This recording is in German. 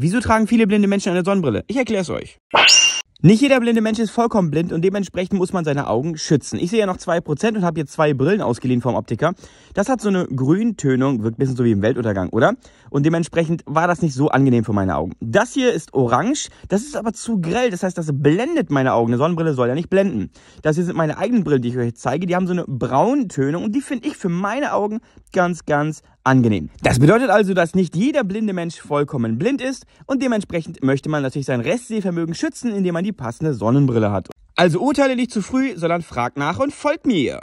Wieso tragen viele blinde Menschen eine Sonnenbrille? Ich erkläre es euch. Nicht jeder blinde Mensch ist vollkommen blind und dementsprechend muss man seine Augen schützen. Ich sehe ja noch zwei Prozent und habe jetzt zwei Brillen ausgeliehen vom Optiker. Das hat so eine Grüntönung, wirkt ein bisschen so wie im Weltuntergang, oder? Und dementsprechend war das nicht so angenehm für meine Augen. Das hier ist orange, das ist aber zu grell, das heißt, das blendet meine Augen. Eine Sonnenbrille soll ja nicht blenden. Das hier sind meine eigenen Brillen, die ich euch zeige, die haben so eine Brauntönung und die finde ich für meine Augen ganz, ganz angenehm. Das bedeutet also, dass nicht jeder blinde Mensch vollkommen blind ist und dementsprechend möchte man natürlich sein Restsehvermögen schützen, indem man die passende Sonnenbrille hat. Also urteile nicht zu früh, sondern frag nach und folgt mir.